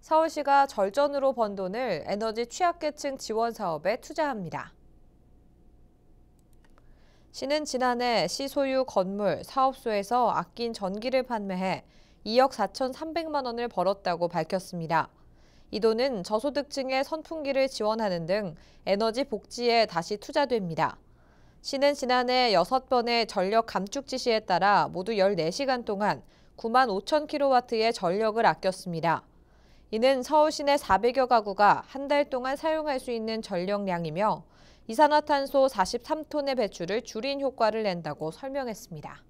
서울시가 절전으로 번 돈을 에너지 취약계층 지원 사업에 투자합니다. 시는 지난해 시 소유 건물 사업소에서 아낀 전기를 판매해 2억 4,300만 원을 벌었다고 밝혔습니다. 이 돈은 저소득층의 선풍기를 지원하는 등 에너지 복지에 다시 투자됩니다. 시는 지난해 6번의 전력 감축 지시에 따라 모두 14시간 동안 9만 5천 킬로와트의 전력을 아꼈습니다. 이는 서울 시내 400여 가구가 한 달 동안 사용할 수 있는 전력량이며 이산화탄소 43톤의 배출을 줄인 효과를 낸다고 설명했습니다.